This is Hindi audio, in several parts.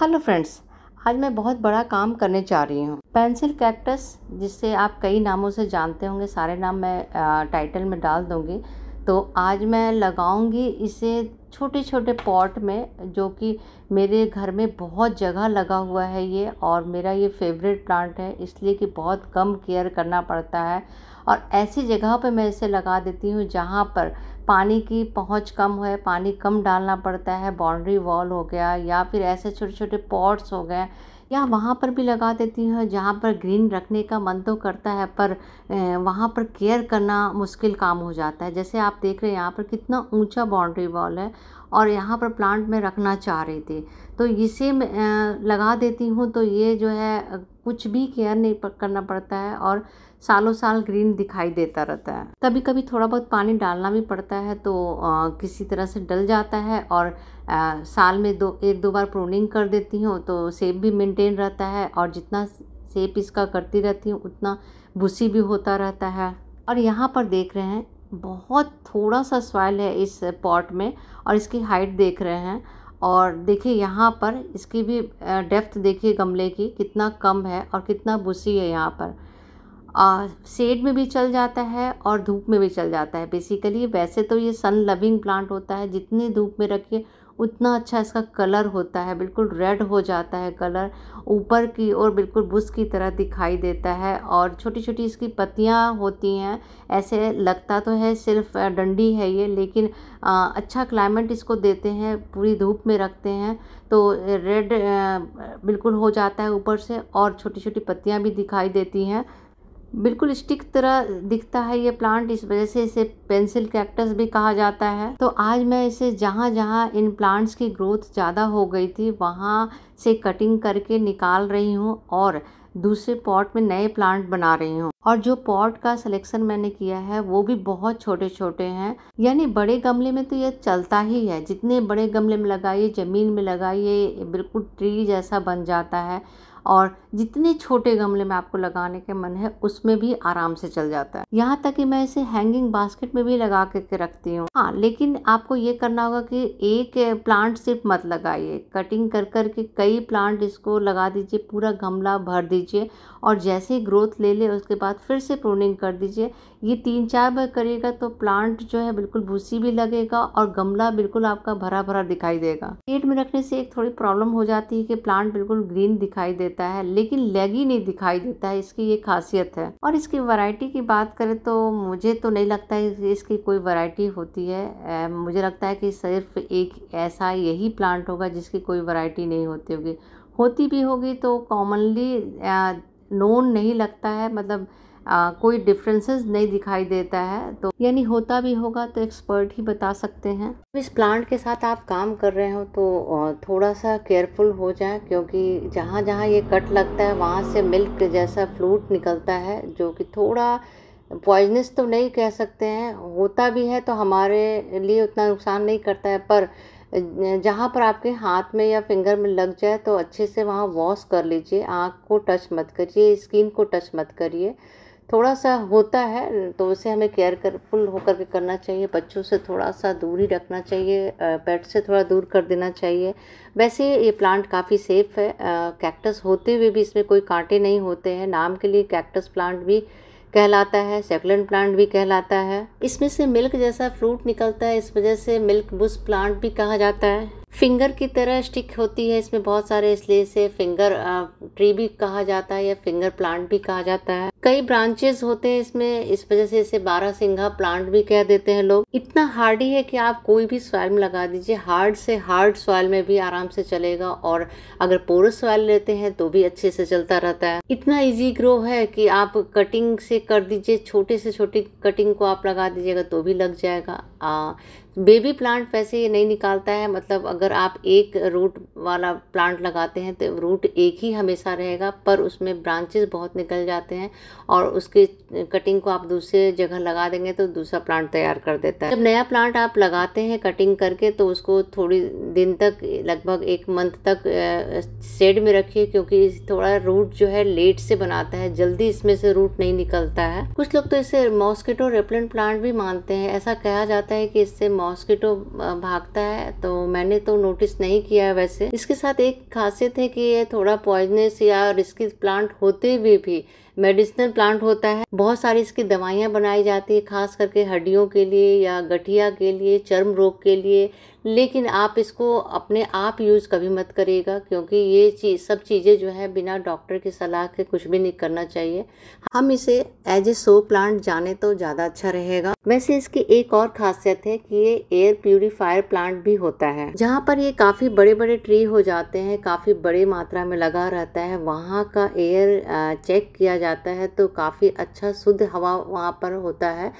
हेलो फ्रेंड्स आज मैं बहुत बड़ा काम करने जा रही हूँ पेंसिल कैक्टस जिससे आप कई नामों से जानते होंगे सारे नाम मैं टाइटल में डाल दूँगी तो आज मैं लगाऊंगी इसे छोटे छोटे पॉट में जो कि मेरे घर में बहुत जगह लगा हुआ है ये और मेरा ये फेवरेट प्लांट है इसलिए कि बहुत कम केयर करना पड़ता है और ऐसी जगह पर मैं इसे लगा देती हूँ जहाँ पर पानी की पहुंच कम है पानी कम डालना पड़ता है बाउंड्री वॉल हो गया या फिर ऐसे छोटे छोटे पॉट्स हो गए या वहाँ पर भी लगा देती हूँ जहाँ पर ग्रीन रखने का मन तो करता है पर वहाँ पर केयर करना मुश्किल काम हो जाता है जैसे आप देख रहे हैं यहाँ पर कितना ऊंचा बाउंड्री वॉल है और यहाँ पर प्लांट में रखना चाह रहे थे तो इसे लगा देती हूँ तो ये जो है कुछ भी केयर नहीं करना पड़ता है और सालों साल ग्रीन दिखाई देता रहता है कभी कभी थोड़ा बहुत पानी डालना भी पड़ता है तो आ, किसी तरह से डल जाता है और आ, साल में दो एक दो बार प्रोनिंग कर देती हूँ तो सेब भी मेंटेन रहता है और जितना सेप इसका करती रहती हूँ उतना भूसी भी होता रहता है और यहाँ पर देख रहे हैं बहुत थोड़ा सा सॉइल है इस पॉट में और इसकी हाइट देख रहे हैं और देखिए यहाँ पर इसकी भी डेप्थ देखिए गमले की कितना कम है और कितना बुसी है यहाँ पर सेड में भी चल जाता है और धूप में भी चल जाता है बेसिकली वैसे तो ये सन लविंग प्लांट होता है जितनी धूप में रखिए उतना अच्छा इसका कलर होता है बिल्कुल रेड हो जाता है कलर ऊपर की ओर बिल्कुल बुस की तरह दिखाई देता है और छोटी छोटी इसकी पत्तियाँ होती हैं ऐसे लगता तो है सिर्फ डंडी है ये लेकिन अच्छा क्लाइमेट इसको देते हैं पूरी धूप में रखते हैं तो रेड बिल्कुल हो जाता है ऊपर से और छोटी छोटी पत्तियाँ भी दिखाई देती हैं बिल्कुल स्टिक तरह दिखता है ये प्लांट इस वजह से इसे पेंसिल कैक्टस भी कहा जाता है तो आज मैं इसे जहाँ जहाँ इन प्लांट्स की ग्रोथ ज़्यादा हो गई थी वहाँ से कटिंग करके निकाल रही हूँ और दूसरे पॉट में नए प्लांट बना रही हूँ और जो पॉट का सिलेक्शन मैंने किया है वो भी बहुत छोटे छोटे हैं यानी बड़े गमले में तो ये चलता ही है जितने बड़े गमले में लगाइए ज़मीन में लगाइए बिल्कुल ट्री जैसा बन जाता है और जितने छोटे गमले में आपको लगाने के मन है उसमें भी आराम से चल जाता है यहाँ तक कि मैं इसे हैंगिंग बास्केट में भी लगा के, के रखती हूँ हाँ लेकिन आपको ये करना होगा कि एक प्लांट सिर्फ मत लगाइए कटिंग कर कर के कई प्लांट इसको लगा दीजिए पूरा गमला भर दीजिए और जैसे ही ग्रोथ ले ले उसके बाद फिर से प्रोनिंग कर दीजिए ये तीन चार बार करिएगा तो प्लांट जो है बिल्कुल भूसी भी लगेगा और गमला बिल्कुल आपका भरा भरा दिखाई देगा पेट में रखने से एक थोड़ी प्रॉब्लम हो जाती है कि प्लांट बिल्कुल ग्रीन दिखाई दे देता है लेकिन लेगी नहीं दिखाई देता है इसकी ये खासियत है और इसकी वैरायटी की बात करें तो मुझे तो नहीं लगता है इसकी कोई वैरायटी होती है मुझे लगता है कि सिर्फ एक ऐसा यही प्लांट होगा जिसकी कोई वैरायटी नहीं होती होगी होती भी होगी तो कॉमनली नोन नहीं लगता है मतलब आ, कोई डिफरेंसेस नहीं दिखाई देता है तो यानी होता भी होगा तो एक्सपर्ट ही बता सकते हैं इस प्लांट के साथ आप काम कर रहे हो तो थोड़ा सा केयरफुल हो जाए क्योंकि जहाँ जहाँ ये कट लगता है वहाँ से मिल्क जैसा फ्लूट निकलता है जो कि थोड़ा पॉइजनस तो नहीं कह सकते हैं होता भी है तो हमारे लिए उतना नुकसान नहीं करता है पर जहाँ पर आपके हाथ में या फिंगर में लग जाए तो अच्छे से वहाँ वॉश कर लीजिए आँख को टच मत करिए स्किन को टच मत करिए थोड़ा सा होता है तो उसे हमें केयर केयरफुल होकर के करना चाहिए बच्चों से थोड़ा सा दूर ही रखना चाहिए पेट से थोड़ा दूर कर देना चाहिए वैसे ये प्लांट काफ़ी सेफ है कैक्टस होते हुए भी इसमें कोई कांटे नहीं होते हैं नाम के लिए कैक्टस प्लांट भी कहलाता है सेकुलेंट प्लांट भी कहलाता है इसमें से मिल्क जैसा फ्रूट निकलता है इस वजह से मिल्क बुश प्लांट भी कहा जाता है फिंगर की तरह स्टिक होती है इसमें बहुत सारे इसलिए से फिंगर ट्री भी कहा जाता है या फिंगर प्लांट भी कहा जाता है कई ब्रांचेस होते हैं इसमें इस वजह से इसे बारह सिंघा प्लांट भी कह देते हैं लोग इतना हार्डी है कि आप कोई भी सॉइल में लगा दीजिए हार्ड से हार्ड सॉइल में भी आराम से चलेगा और अगर पोरस सॉइल लेते हैं तो भी अच्छे से चलता रहता है इतना इजी ग्रो है कि आप कटिंग से कर दीजिए छोटे से छोटी कटिंग को आप लगा दीजिएगा तो भी लग जाएगा आ, बेबी प्लांट वैसे ये नहीं निकालता है मतलब अगर आप एक रूट वाला प्लांट लगाते हैं तो रूट एक ही हमेशा रहेगा पर उसमें ब्रांचेस बहुत निकल जाते हैं और उसके कटिंग को आप दूसरे जगह लगा देंगे तो दूसरा प्लांट तैयार कर देता है जब नया प्लांट आप लगाते हैं कटिंग करके तो उसको थोड़ी दिन तक लगभग एक मंथ तक शेड में रखिए क्योंकि थोड़ा रूट जो है लेट से बनाता है जल्दी इसमें से रूट नहीं निकलता है कुछ लोग तो इसे मॉस्किटो रेपलेंट प्लांट भी मानते हैं ऐसा कहा जाता है कि इससे मॉस्किटो भागता है तो मैंने तो नोटिस नहीं किया है वैसे इसके साथ एक खासियत है कि ये थोड़ा पॉइजनस या रिस्की प्लांट होते हुए भी, भी मेडिसिनल प्लांट होता है बहुत सारी इसकी दवाइयाँ बनाई जाती है खास करके हड्डियों के लिए या गठिया के लिए चर्म रोग के लिए लेकिन आप इसको अपने आप यूज़ कभी मत करिएगा क्योंकि ये चीज़ सब चीज़ें जो है बिना डॉक्टर की सलाह के कुछ भी नहीं करना चाहिए हम इसे एज ए सो प्लांट जाने तो ज़्यादा अच्छा रहेगा वैसे इसकी एक और खासियत है कि ये एयर प्योरीफायर प्लांट भी होता है जहाँ पर ये काफ़ी बड़े बड़े ट्री हो जाते हैं काफ़ी बड़े मात्रा में लगा रहता है वहाँ का एयर चेक किया जाता है तो काफ़ी अच्छा शुद्ध हवा वहाँ पर होता है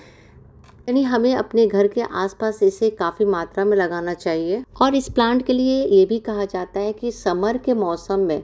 यानी हमें अपने घर के आसपास इसे काफ़ी मात्रा में लगाना चाहिए और इस प्लांट के लिए ये भी कहा जाता है कि समर के मौसम में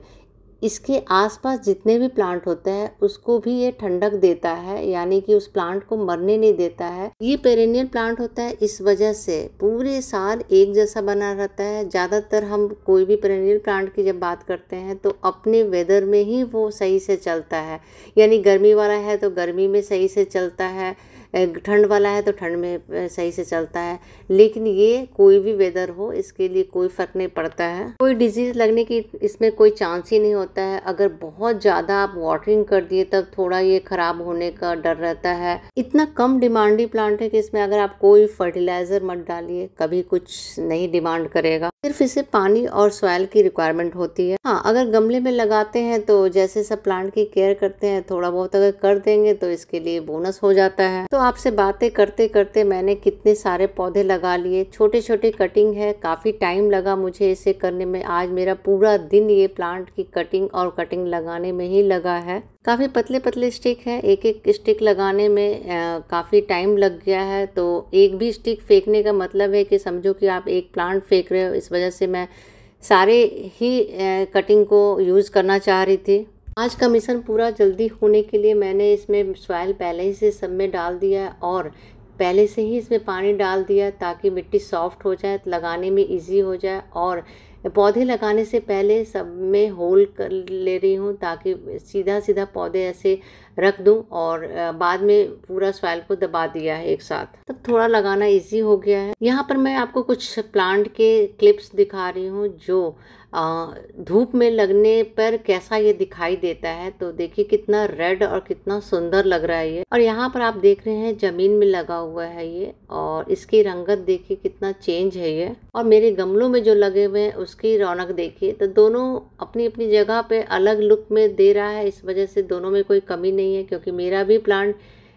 इसके आसपास जितने भी प्लांट होते हैं उसको भी ये ठंडक देता है यानी कि उस प्लांट को मरने नहीं देता है ये पेरेनियल प्लांट होता है इस वजह से पूरे साल एक जैसा बना रहता है ज़्यादातर हम कोई भी पेरेनियल प्लांट की जब बात करते हैं तो अपने वेदर में ही वो सही से चलता है यानी गर्मी वाला है तो गर्मी में सही से चलता है ठंड वाला है तो ठंड में सही से चलता है लेकिन ये कोई भी वेदर हो इसके लिए कोई फ़र्क नहीं पड़ता है कोई डिजीज़ लगने की इसमें कोई चांस ही नहीं होता है अगर बहुत ज़्यादा आप वाटरिंग कर दिए तब थोड़ा ये ख़राब होने का डर रहता है इतना कम डिमांडी प्लांट है कि इसमें अगर आप कोई फर्टिलाइज़र मत डालिए कभी कुछ नहीं डिमांड करेगा सिर्फ इसे पानी और सॉयल की रिक्वायरमेंट होती है हाँ अगर गमले में लगाते हैं तो जैसे सब प्लांट की केयर करते हैं थोड़ा बहुत अगर कर देंगे तो इसके लिए बोनस हो जाता है तो तो आपसे बातें करते करते मैंने कितने सारे पौधे लगा लिए छोटे छोटे कटिंग है काफ़ी टाइम लगा मुझे इसे करने में आज मेरा पूरा दिन ये प्लांट की कटिंग और कटिंग लगाने में ही लगा है काफ़ी पतले पतले स्टिक है एक एक स्टिक लगाने में काफ़ी टाइम लग गया है तो एक भी स्टिक फेंकने का मतलब है कि समझो कि आप एक प्लांट फेंक रहे हो इस वजह से मैं सारे ही कटिंग को यूज़ करना चाह रही थी आज का मिशन पूरा जल्दी होने के लिए मैंने इसमें सॉयल पहले ही से सब में डाल दिया और पहले से ही इसमें पानी डाल दिया ताकि मिट्टी सॉफ्ट हो जाए लगाने में इजी हो जाए और पौधे लगाने से पहले सब में होल कर ले रही हूँ ताकि सीधा सीधा पौधे ऐसे रख दूँ और बाद में पूरा सॉइल को दबा दिया है एक साथ तब थोड़ा लगाना इजी हो गया है यहाँ पर मैं आपको कुछ प्लांट के क्लिप्स दिखा रही हूँ जो धूप में लगने पर कैसा ये दिखाई देता है तो देखिए कितना रेड और कितना सुंदर लग रहा है ये और यहाँ पर आप देख रहे हैं जमीन में लगा हुआ है ये और इसकी रंगत देखिए कितना चेंज है ये और मेरे गमलों में जो लगे हुए हैं उसकी रौनक देखिए तो दोनों अपनी अपनी जगह पे अलग लुक में दे रहा है इस वजह से दोनों में कोई कमी नहीं है क्योंकि मेरा भी प्लांट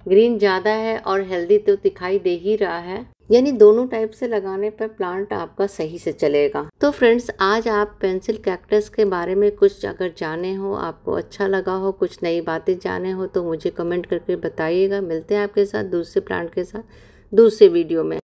ग्रीन ज़्यादा है और हेल्दी तो दिखाई दे ही रहा है यानी दोनों टाइप से लगाने पर प्लांट आपका सही से चलेगा तो फ्रेंड्स आज आप पेंसिल कैक्टस के बारे में कुछ अगर जाने हो आपको अच्छा लगा हो कुछ नई बातें जाने हो तो मुझे कमेंट करके बताइएगा मिलते हैं आपके साथ दूसरे प्लांट के साथ दूसरे वीडियो में